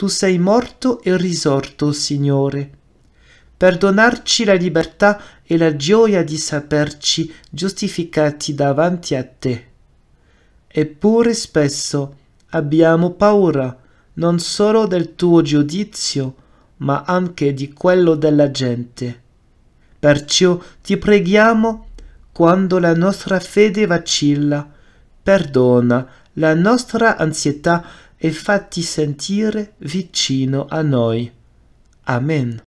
tu sei morto e risorto, Signore, Perdonarci la libertà e la gioia di saperci giustificati davanti a te. Eppure spesso abbiamo paura non solo del tuo giudizio, ma anche di quello della gente. Perciò ti preghiamo, quando la nostra fede vacilla, perdona la nostra ansietà e fatti sentire vicino a noi. Amen.